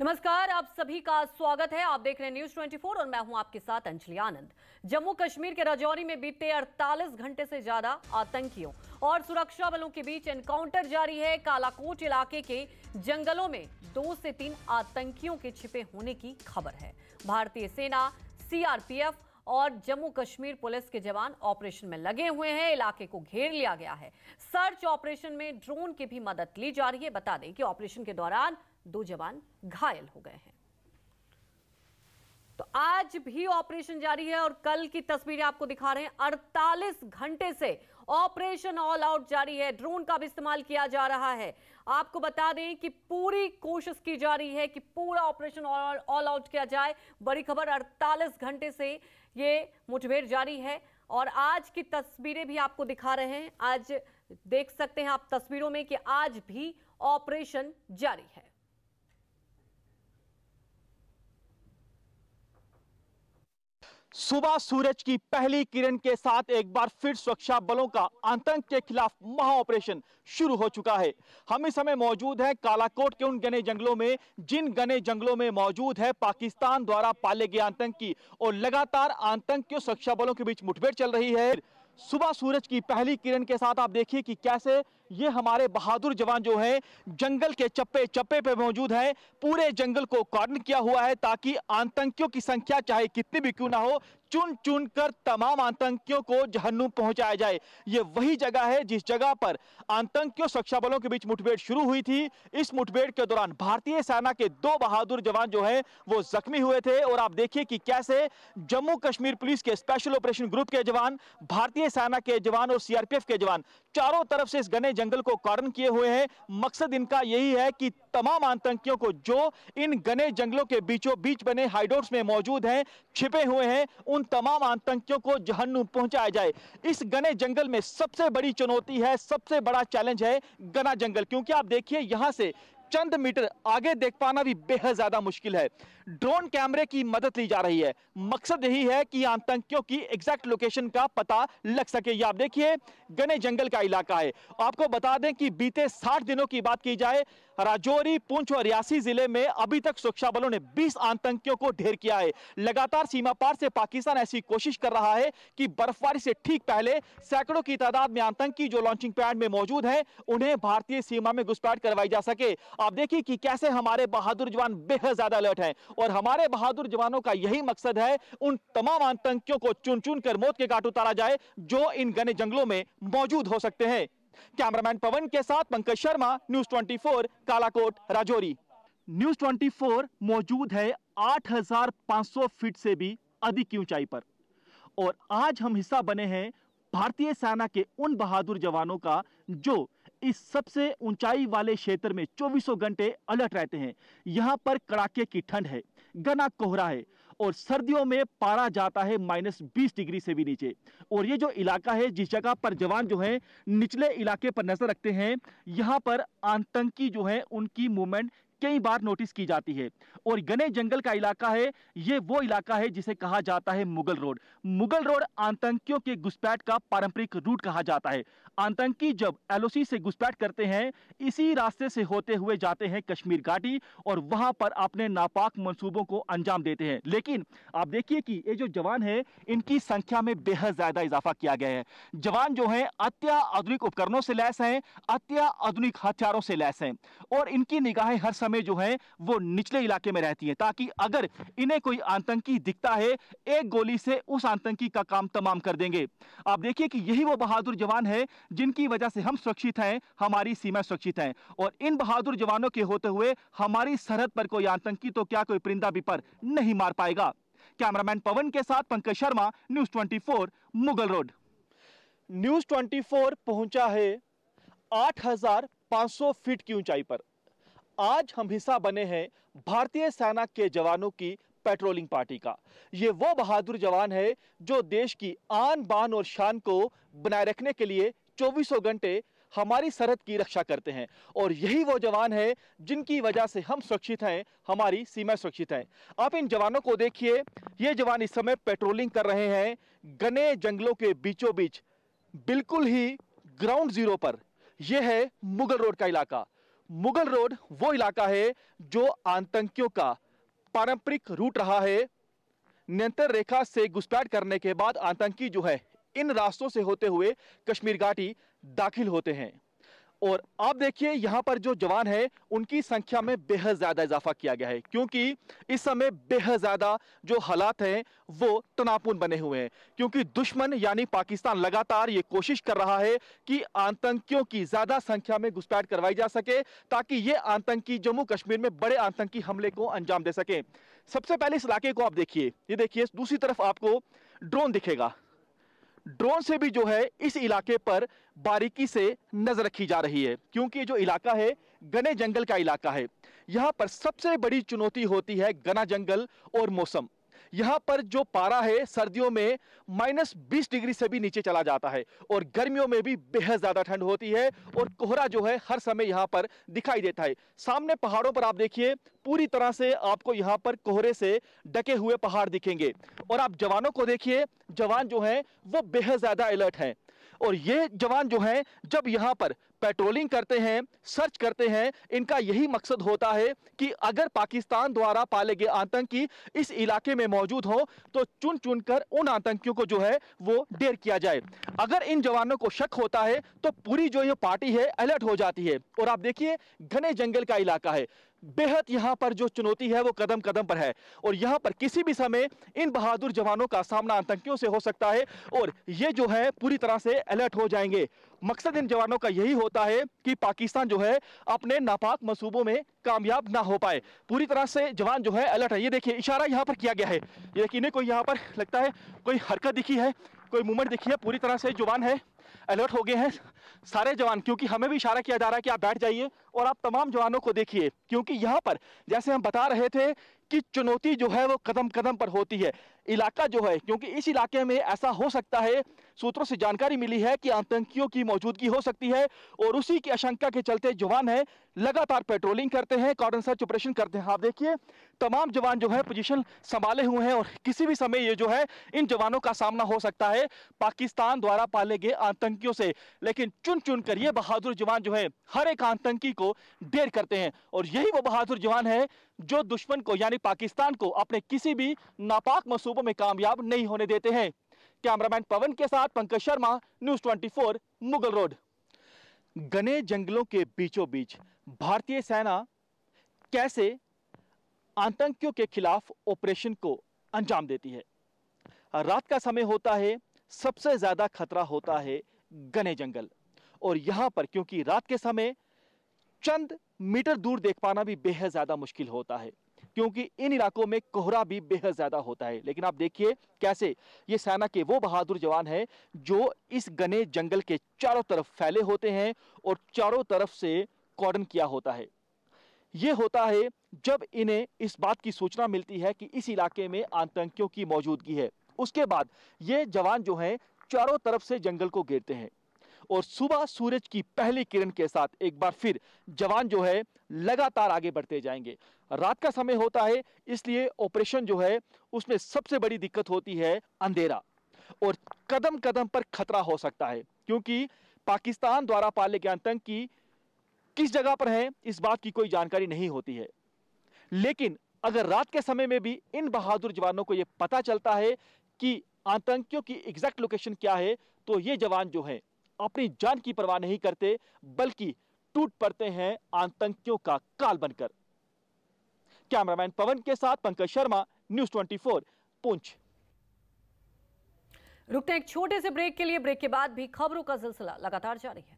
नमस्कार आप सभी का स्वागत है आप देख रहे हैं न्यूज 24 और मैं हूं आपके साथ अंजलि आनंद जम्मू कश्मीर के राजौरी में बीते 48 घंटे से ज्यादा आतंकियों और सुरक्षा बलों के बीच एनकाउंटर जारी है कालाकोट इलाके के जंगलों में दो से तीन आतंकियों के छिपे होने की खबर है भारतीय सेना सीआरपीएफ और जम्मू कश्मीर पुलिस के जवान ऑपरेशन में लगे हुए हैं इलाके को घेर लिया गया है सर्च ऑपरेशन में ड्रोन की भी मदद ली जा रही है बता दें कि ऑपरेशन के दौरान दो जवान घायल हो गए हैं तो आज भी ऑपरेशन जारी है और कल की तस्वीरें आपको दिखा रहे हैं 48 घंटे से ऑपरेशन ऑल आउट जारी है ड्रोन का भी इस्तेमाल किया जा रहा है आपको बता दें कि पूरी कोशिश की जा रही है कि पूरा ऑपरेशन ऑल आउट किया जाए बड़ी खबर 48 घंटे से ये मुठभेड़ जारी है और आज की तस्वीरें भी आपको दिखा रहे हैं आज देख सकते हैं आप तस्वीरों में कि आज भी ऑपरेशन जारी है सुबह सूरज की पहली किरण के साथ एक बार फिर सुरक्षा बलों का आतंक के खिलाफ महा ऑपरेशन शुरू हो चुका है हम इस समय मौजूद हैं कालाकोट के उन गने जंगलों में जिन गने जंगलों में मौजूद है पाकिस्तान द्वारा पाले गए आतंकी और लगातार आतंकियों सुरक्षा बलों के बीच मुठभेड़ चल रही है सुबह सूरज की पहली किरण के साथ आप देखिए कि कैसे ये हमारे बहादुर जवान जो हैं जंगल के चप्पे चप्पे पे मौजूद हैं पूरे जंगल को कॉर्न किया हुआ है ताकि आतंकियों की संख्या चाहे कितनी भी क्यों ना हो चुन चुन कर तमाम आतंकियों को जहन्नुम पहुंचाया जाए ये वही जगह है जिस जगह पर आतंकियों सुरक्षा बलों के बीच मुठभेड़ शुरू हुई थी इस मुठभेड़ के दौरान भारतीय सेना के दो बहादुर जवान जो हैं वो जख्मी हुए थे और आप देखिए कि कैसे जम्मू कश्मीर पुलिस के स्पेशल ऑपरेशन ग्रुप के जवान भारतीय सेना के जवान और सीआरपीएफ के जवान चारों तरफ से इस घने जंगल को कारण किए हुए हैं मकसद इनका यही है कि तमाम आतंकियों को जो इन घने जंगलों के बीचों बीच बने हाइडोट्स में मौजूद हैं छिपे हुए हैं उन उन तमाम आतंकियों को जहन्नुम पहुंचाया जाए इस गने जंगल में सबसे बड़ी चुनौती है सबसे बड़ा चैलेंज है गना जंगल क्योंकि आप देखिए यहाँ से चंद मीटर आगे देख पाना भी बेहद ज़्यादा मुश्किल है ड्रोन कैमरे की मदद ली जा रही है मकसद यही है कि आतंकियों की एग्जैक्ट लोकेशन का पता लग सके आप देखिए गने जंगल का इलाका है आपको बता दें कि बीते साठ दिनों की बात की जाए राजौरी पुंछ और रियासी जिले में अभी तक सुरक्षा बलों ने 20 आतंकियों को ढेर किया है लगातार सीमा पार से पाकिस्तान ऐसी कोशिश कर रहा है कि बर्फबारी से ठीक पहले सैकड़ों की तादाद में आतंकी जो लॉन्चिंग पैड में मौजूद हैं उन्हें भारतीय सीमा में घुसपैठ करवाई जा सके आप देखिए कि कैसे हमारे बहादुर जवान बेहद ज्यादा अलर्ट हैं और हमारे बहादुर जवानों का यही मकसद है उन तमाम आतंकियों को चुन चुन कर मौत के घाट उतारा जाए जो इन घने जंगलों में मौजूद हो सकते हैं कैमरामैन पवन के साथ Pankaj Sharma news twenty Kalakot Rajouri news twenty मौजूद है आठ फीट से भी अधिक ऊंचाई पर और आज हम हिस्सा बने हैं भारतीय सेना के उन बहादुर जवानों का जो इस सबसे ऊंचाई वाले क्षेत्र में चौबीसों घंटे अलर्ट रहते हैं यहाँ पर कड़ाके की ठंड है घना कोहरा है और सर्दियों में पारा जाता है माइनस बीस डिग्री से भी नीचे और ये जो इलाका है जिस जगह पर जवान जो है निचले इलाके पर नजर रखते हैं यहाँ पर आतंकी जो है उनकी मूवमेंट कई बार नोटिस की जाती है और गने जंगल का इलाका है ये वो इलाका है जिसे कहा जाता है मुगल रोड मुगल रोड आतंकियों के घुसपैठ का पारंपरिक रूट कहा जाता है आतंकी जब एलओसी से घुसपैठ करते हैं इसी रास्ते से होते हुए जाते हैं कश्मीर घाटी और वहां पर अपने नापाक मंसूबों को अंजाम देते हैं लेकिन आप देखिए कि ये जो जवान है इनकी संख्या में बेहद ज्यादा इजाफा किया गया है जवान जो है अत्याधुनिक उपकरणों से लैस है अत्याधुनिक हथियारों से लैस है और इनकी निगाहें हर समय जो है वो निचले इलाके में रहती हैं ताकि अगर इन्हें कोई आतंकी दिखता है एक गोली से उस आतंकी का काम तमाम कर देंगे आप देखिए कि यही वो बहादुर जवान है जिनकी वजह से हम सुरक्षित हैं हमारी सीमा सुरक्षित है और इन बहादुर जवानों के होते हुए हमारी सरहद पर कोई आतंकी तो क्या कोई परिंदा भी पर नहीं मार पाएगा कैमरामैन पवन के साथ Pankaj Sharma news 24 Mughal road news 24 पहुंचा है 8,500 फीट की ऊंचाई पर आज हम हिस्सा बने हैं भारतीय सेना के जवानों की पेट्रोलिंग पार्टी का ये वो बहादुर जवान है जो देश की आन बान और शान को बनाए रखने के लिए चौबीसों घंटे हमारी सरहद की रक्षा करते हैं और यही वो जवान है जिनकी वजह से हम सुरक्षित हैं हमारी सीमा सुरक्षित है आप इन जवानों को देखिए ये जवान इस समय पेट्रोलिंग कर रहे हैं गने जंगलों के बीचों बीच बिल्कुल ही ग्राउंड जीरो पर यह है मुगल रोड का इलाका मुगल रोड वो इलाका है जो आतंकियों का पारंपरिक रूट रहा है नियंत्रण रेखा से घुसपैठ करने के बाद आतंकी जो है इन रास्तों से होते हुए कश्मीर घाटी दाखिल होते हैं और आप देखिए यहाँ पर जो जवान है उनकी संख्या में बेहद ज़्यादा इजाफा किया गया है क्योंकि इस समय बेहद ज़्यादा जो हालात हैं वो तनावपूर्ण बने हुए हैं क्योंकि दुश्मन यानी पाकिस्तान लगातार ये कोशिश कर रहा है कि आतंकियों की ज़्यादा संख्या में घुसपैठ करवाई जा सके ताकि ये आतंकी जम्मू कश्मीर में बड़े आतंकी हमले को अंजाम दे सकें सबसे पहले इस इलाके को आप देखिए ये देखिए दूसरी तरफ आपको ड्रोन दिखेगा ड्रोन से भी जो है इस इलाके पर बारीकी से नजर रखी जा रही है क्योंकि जो इलाका है घने जंगल का इलाका है यहाँ पर सबसे बड़ी चुनौती होती है घना जंगल और मौसम यहाँ पर जो पारा है सर्दियों में माइनस बीस डिग्री से भी नीचे चला जाता है और गर्मियों में भी बेहद ज़्यादा ठंड होती है और कोहरा जो है हर समय यहाँ पर दिखाई देता है सामने पहाड़ों पर आप देखिए पूरी तरह से आपको यहाँ पर कोहरे से डके हुए पहाड़ दिखेंगे और आप जवानों को देखिए जवान जो है वो बेहद ज़्यादा अलर्ट हैं और ये जवान जो हैं जब यहाँ पर पेट्रोलिंग करते हैं सर्च करते हैं इनका यही मकसद होता है कि अगर पाकिस्तान द्वारा पाले गए आतंकी इस इलाके में मौजूद हो तो चुन चुन कर उन आतंकियों को जो है वो डेर किया जाए अगर इन जवानों को शक होता है तो पूरी जो ये पार्टी है अलर्ट हो जाती है और आप देखिए घने जंगल का इलाका है बेहद यहाँ पर जो चुनौती है वो कदम कदम पर है और यहाँ पर किसी भी समय इन बहादुर जवानों का सामना आतंकियों से हो सकता है और ये जो है पूरी तरह से अलर्ट हो जाएंगे मकसद इन जवानों का यही होता है कि पाकिस्तान जो है अपने नापाक मंसूबों में कामयाब ना हो पाए पूरी तरह से जवान जो है अलर्ट है ये देखिए इशारा यहाँ पर किया गया है यकीन कोई यहाँ पर लगता है कोई हरकत दिखी है कोई मूवमेंट दिखी है पूरी तरह से जवान है अलर्ट हो गए हैं सारे जवान क्योंकि हमें भी इशारा किया जा रहा है कि आप बैठ जाइए और आप तमाम जवानों को देखिए क्योंकि यहाँ पर जैसे हम बता रहे थे कि चुनौती जो है वो कदम कदम पर होती है इलाका जो है क्योंकि इस इलाके में ऐसा हो सकता है सूत्रों से जानकारी मिली है कि आतंकियों की मौजूदगी हो सकती है और उसी की आशंका के चलते जवान है लगातार पेट्रोलिंग करते हैं कॉर्डन सर्च ऑपरेशन करते हैं आप देखिए तमाम जवान जो है पोजीशन संभाले हुए हैं और किसी भी समय ये जो है इन जवानों का सामना हो सकता है पाकिस्तान द्वारा पाले गए आतंकियों से लेकिन चुन चुन कर ये बहादुर जवान जो है हर एक आतंकी को को करते हैं और यही वो बहादुर जवान है जो दुश्मन को यानी पाकिस्तान को अपने किसी भी नापाक मनसूबों में कामयाब नहीं होने देते हैं कैमरामैन पवन के साथ पंकज शर्मा न्यूज 24 मुगल रोड घने जंगलों के बीचों बीच भारतीय सेना कैसे आतंकियों के खिलाफ ऑपरेशन को अंजाम देती है रात का समय होता है सबसे ज्यादा खतरा होता है घने जंगल और यहां पर क्योंकि रात के समय चंद मीटर दूर देख पाना भी बेहद ज्यादा मुश्किल होता है क्योंकि इन इलाकों में कोहरा भी बेहद ज्यादा होता है लेकिन आप देखिए कैसे ये सेना के वो बहादुर जवान हैं जो इस घने जंगल के चारों तरफ फैले होते हैं और चारों तरफ से कॉर्डन किया होता है ये होता है जब इन्हें इस बात की सूचना मिलती है कि इस इलाके में आतंकियों की मौजूदगी है उसके बाद ये जवान जो हैं चारों तरफ से जंगल को घेरते हैं और सुबह सूरज की पहली किरण के साथ एक बार फिर जवान जो है लगातार आगे बढ़ते जाएंगे रात का समय होता है इसलिए ऑपरेशन जो है उसमें सबसे बड़ी दिक्कत होती है अंधेरा और कदम कदम पर खतरा हो सकता है क्योंकि पाकिस्तान द्वारा पाले गए आतंक की किस जगह पर है इस बात की कोई जानकारी नहीं होती है लेकिन अगर रात के समय में भी इन बहादुर जवानों को यह पता चलता है कि आतंकियों की एग्जैक्ट लोकेशन क्या है तो ये जवान जो हैं अपनी जान की परवाह नहीं करते बल्कि टूट पड़ते हैं आतंकियों का काल बनकर कैमरामैन पवन के साथ पंकज शर्मा न्यूज 24 पुंछ रुकते हैं एक छोटे से ब्रेक के लिए ब्रेक के बाद भी खबरों का सिलसिला लगातार जारी है